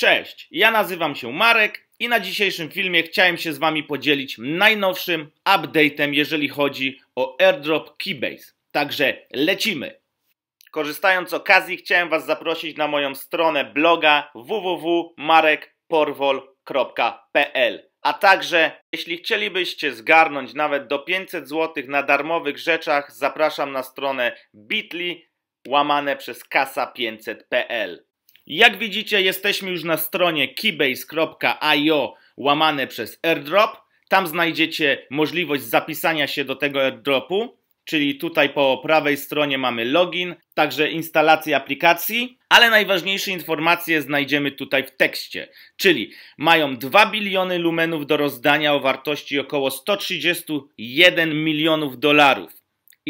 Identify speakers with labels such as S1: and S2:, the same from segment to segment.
S1: Cześć, ja nazywam się Marek i na dzisiejszym filmie chciałem się z Wami podzielić najnowszym update'em, jeżeli chodzi o airdrop Keybase. Także lecimy! Korzystając z okazji chciałem Was zaprosić na moją stronę bloga www.marekporwol.pl a także, jeśli chcielibyście zgarnąć nawet do 500 zł na darmowych rzeczach, zapraszam na stronę bit.ly łamane przez kasa500.pl. Jak widzicie, jesteśmy już na stronie keybase.io łamane przez airdrop. Tam znajdziecie możliwość zapisania się do tego airdropu, czyli tutaj po prawej stronie mamy login, także instalację aplikacji, ale najważniejsze informacje znajdziemy tutaj w tekście, czyli mają 2 biliony lumenów do rozdania o wartości około 131 milionów dolarów.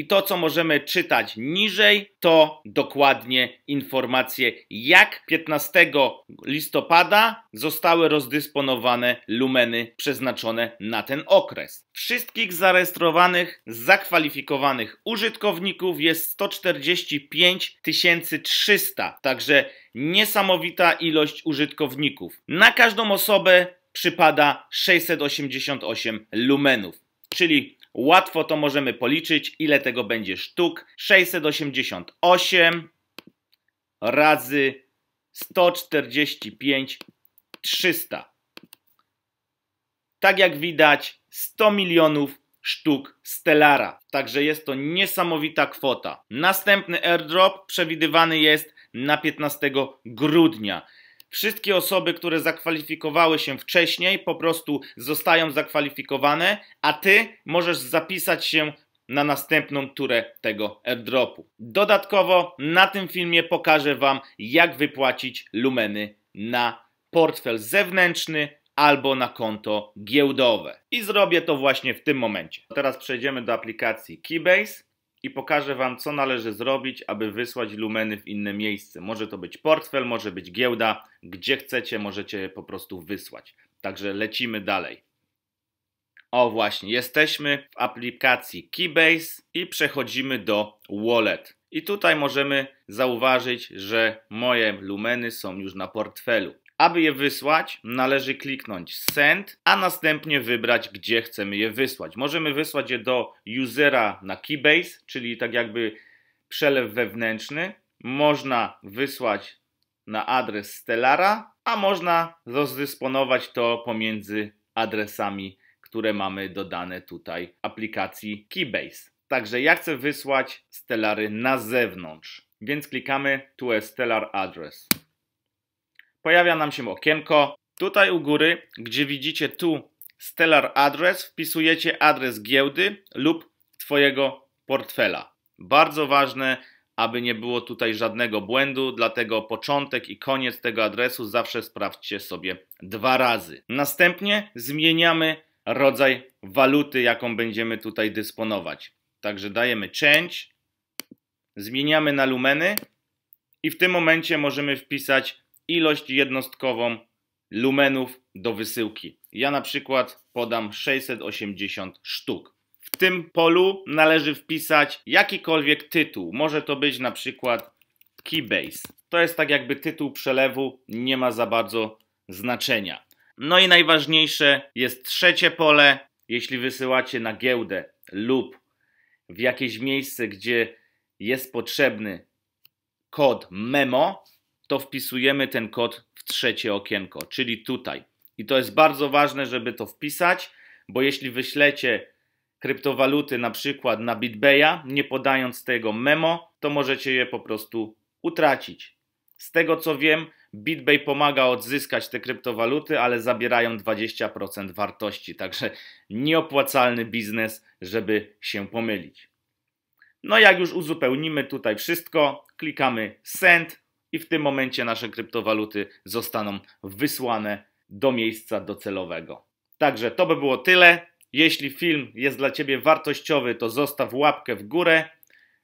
S1: I to, co możemy czytać niżej, to dokładnie informacje, jak 15 listopada zostały rozdysponowane lumeny przeznaczone na ten okres. Wszystkich zarejestrowanych, zakwalifikowanych użytkowników jest 145 300, także niesamowita ilość użytkowników. Na każdą osobę przypada 688 lumenów, czyli Łatwo to możemy policzyć, ile tego będzie sztuk. 688 razy 145 300. Tak jak widać, 100 milionów sztuk Stellara. Także jest to niesamowita kwota. Następny airdrop przewidywany jest na 15 grudnia. Wszystkie osoby, które zakwalifikowały się wcześniej, po prostu zostają zakwalifikowane, a ty możesz zapisać się na następną turę tego airdropu. Dodatkowo na tym filmie pokażę Wam, jak wypłacić lumeny na portfel zewnętrzny albo na konto giełdowe. I zrobię to właśnie w tym momencie. Teraz przejdziemy do aplikacji Keybase i pokażę Wam, co należy zrobić, aby wysłać lumeny w inne miejsce. Może to być portfel, może być giełda, gdzie chcecie, możecie po prostu wysłać. Także lecimy dalej. O właśnie, jesteśmy w aplikacji Keybase i przechodzimy do Wallet. I tutaj możemy zauważyć, że moje lumeny są już na portfelu. Aby je wysłać, należy kliknąć Send, a następnie wybrać, gdzie chcemy je wysłać. Możemy wysłać je do usera na Keybase, czyli tak jakby przelew wewnętrzny. Można wysłać na adres Stellara, a można rozdysponować to pomiędzy adresami, które mamy dodane tutaj aplikacji Keybase. Także ja chcę wysłać Stellary na zewnątrz, więc klikamy to a Stellar Address pojawia nam się okienko. Tutaj u góry, gdzie widzicie tu Stellar Address, wpisujecie adres giełdy lub Twojego portfela. Bardzo ważne, aby nie było tutaj żadnego błędu, dlatego początek i koniec tego adresu zawsze sprawdźcie sobie dwa razy. Następnie zmieniamy rodzaj waluty, jaką będziemy tutaj dysponować. Także dajemy change, zmieniamy na lumeny i w tym momencie możemy wpisać ilość jednostkową lumenów do wysyłki. Ja na przykład podam 680 sztuk. W tym polu należy wpisać jakikolwiek tytuł. Może to być na przykład Keybase. To jest tak jakby tytuł przelewu, nie ma za bardzo znaczenia. No i najważniejsze jest trzecie pole. Jeśli wysyłacie na giełdę lub w jakieś miejsce, gdzie jest potrzebny kod memo, to wpisujemy ten kod w trzecie okienko, czyli tutaj. I to jest bardzo ważne, żeby to wpisać, bo jeśli wyślecie kryptowaluty na przykład na BitBaya, nie podając tego memo, to możecie je po prostu utracić. Z tego co wiem, BitBay pomaga odzyskać te kryptowaluty, ale zabierają 20% wartości, także nieopłacalny biznes, żeby się pomylić. No jak już uzupełnimy tutaj wszystko, klikamy send i w tym momencie nasze kryptowaluty zostaną wysłane do miejsca docelowego. Także to by było tyle. Jeśli film jest dla Ciebie wartościowy, to zostaw łapkę w górę,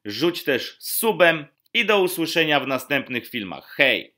S1: rzuć też subem i do usłyszenia w następnych filmach. Hej!